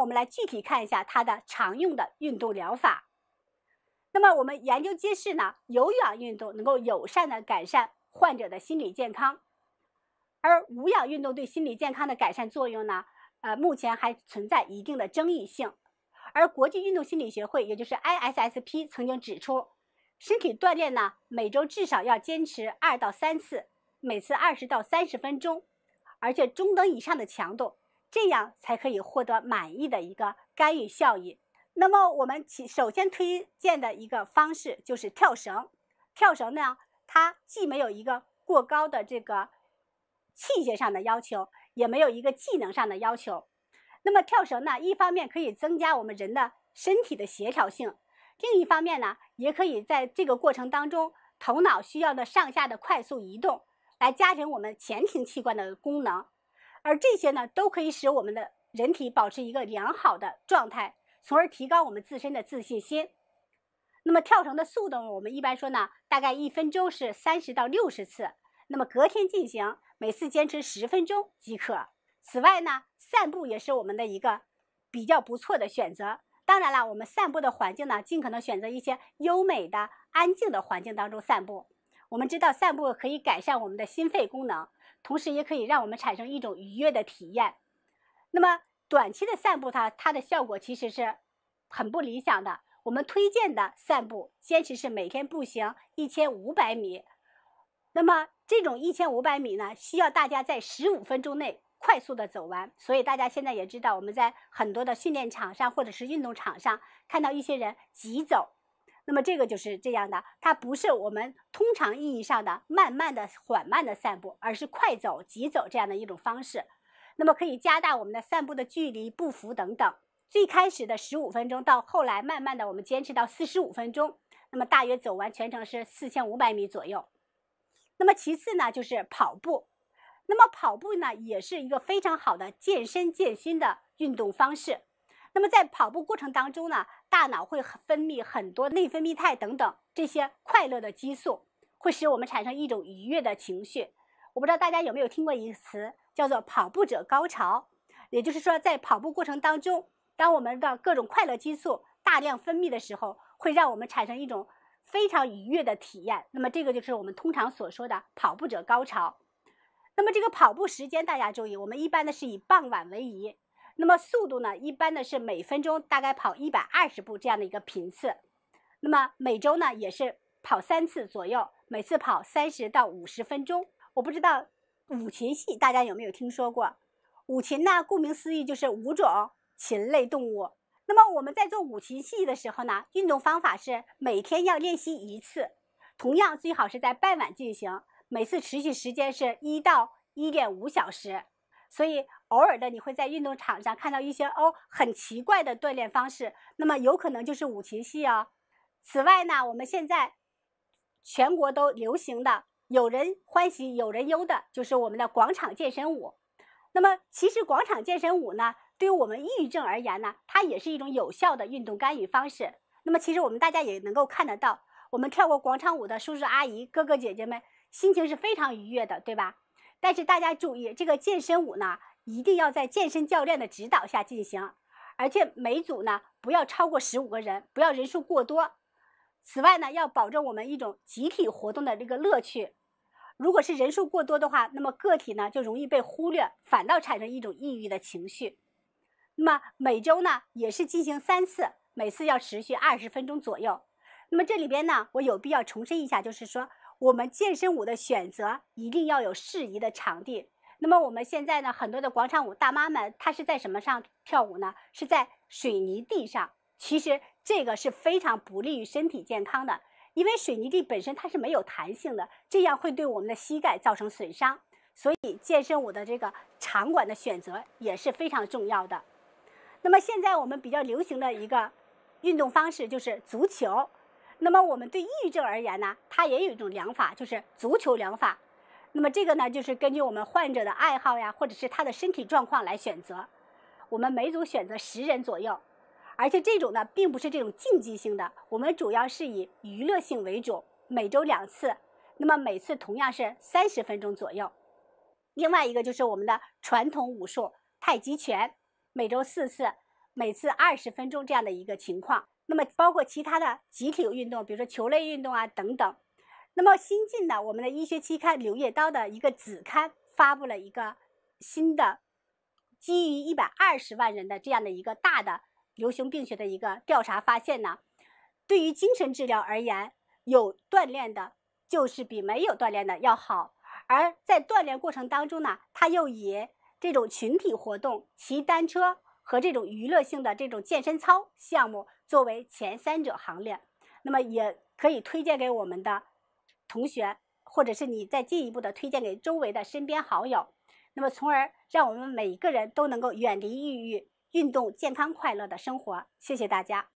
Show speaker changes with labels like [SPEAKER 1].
[SPEAKER 1] 我们来具体看一下它的常用的运动疗法。那么，我们研究揭示呢，有氧运动能够友善的改善患者的心理健康，而无氧运动对心理健康的改善作用呢，呃，目前还存在一定的争议性。而国际运动心理学会，也就是 ISSP，曾经指出，身体锻炼呢，每周至少要坚持二到三次，每次二十到三十分钟，而且中等以上的强度。这样才可以获得满意的一个干预效益。那么我们首首先推荐的一个方式就是跳绳。跳绳呢，它既没有一个过高的这个器械上的要求，也没有一个技能上的要求。那么跳绳呢，一方面可以增加我们人的身体的协调性，另一方面呢，也可以在这个过程当中，头脑需要的上下的快速移动，来加强我们前庭器官的功能。而这些呢，都可以使我们的人体保持一个良好的状态，从而提高我们自身的自信心。那么跳绳的速度，我们一般说呢，大概一分钟是三十到六十次。那么隔天进行，每次坚持十分钟即可。此外呢，散步也是我们的一个比较不错的选择。当然了，我们散步的环境呢，尽可能选择一些优美的、安静的环境当中散步。我们知道，散步可以改善我们的心肺功能。同时也可以让我们产生一种愉悦的体验。那么短期的散步，它它的效果其实是很不理想的。我们推荐的散步坚持是每天步行一千五百米。那么这种一千五百米呢，需要大家在十五分钟内快速的走完。所以大家现在也知道，我们在很多的训练场上或者是运动场上看到一些人急走。那么这个就是这样的，它不是我们通常意义上的慢慢的、缓慢的散步，而是快走、急走这样的一种方式。那么可以加大我们的散步的距离、步幅等等。最开始的十五分钟，到后来慢慢的我们坚持到四十五分钟，那么大约走完全程是四千五百米左右。那么其次呢就是跑步，那么跑步呢也是一个非常好的健身健心的运动方式。那么在跑步过程当中呢，大脑会分泌很多内分泌肽等等这些快乐的激素，会使我们产生一种愉悦的情绪。我不知道大家有没有听过一个词，叫做“跑步者高潮”。也就是说，在跑步过程当中，当我们的各种快乐激素大量分泌的时候，会让我们产生一种非常愉悦的体验。那么这个就是我们通常所说的“跑步者高潮”。那么这个跑步时间大家注意，我们一般呢是以傍晚为宜。那么速度呢？一般的是每分钟大概跑一百二十步这样的一个频次。那么每周呢，也是跑三次左右，每次跑三十到五十分钟。我不知道五禽戏大家有没有听说过？五禽呢，顾名思义就是五种禽类动物。那么我们在做五禽戏的时候呢，运动方法是每天要练习一次，同样最好是在傍晚进行，每次持续时间是一到一点五小时。所以。偶尔的，你会在运动场上看到一些哦很奇怪的锻炼方式，那么有可能就是舞禽戏哦。此外呢，我们现在全国都流行的“有人欢喜有人忧”的就是我们的广场健身舞。那么其实广场健身舞呢，对于我们抑郁症而言呢，它也是一种有效的运动干预方式。那么其实我们大家也能够看得到，我们跳过广场舞的叔叔阿姨、哥哥姐姐们，心情是非常愉悦的，对吧？但是大家注意，这个健身舞呢。一定要在健身教练的指导下进行，而且每组呢不要超过十五个人，不要人数过多。此外呢，要保证我们一种集体活动的这个乐趣。如果是人数过多的话，那么个体呢就容易被忽略，反倒产生一种抑郁的情绪。那么每周呢也是进行三次，每次要持续二十分钟左右。那么这里边呢，我有必要重申一下，就是说我们健身舞的选择一定要有适宜的场地。那么我们现在呢，很多的广场舞大妈们，她是在什么上跳舞呢？是在水泥地上。其实这个是非常不利于身体健康的，因为水泥地本身它是没有弹性的，这样会对我们的膝盖造成损伤。所以健身舞的这个场馆的选择也是非常重要的。那么现在我们比较流行的一个运动方式就是足球。那么我们对抑郁症而言呢，它也有一种疗法，就是足球疗法。那么这个呢，就是根据我们患者的爱好呀，或者是他的身体状况来选择。我们每组选择十人左右，而且这种呢，并不是这种竞技性的，我们主要是以娱乐性为主，每周两次。那么每次同样是三十分钟左右。另外一个就是我们的传统武术太极拳，每周四次，每次二十分钟这样的一个情况。那么包括其他的集体运动，比如说球类运动啊等等。那么，新近的我们的医学期刊《柳叶刀》的一个子刊发布了一个新的基于一百二十万人的这样的一个大的流行病学的一个调查发现呢，对于精神治疗而言，有锻炼的就是比没有锻炼的要好。而在锻炼过程当中呢，它又以这种群体活动、骑单车和这种娱乐性的这种健身操项目作为前三者行列。那么，也可以推荐给我们的。同学，或者是你再进一步的推荐给周围的身边好友，那么，从而让我们每一个人都能够远离抑郁，运动健康快乐的生活。谢谢大家。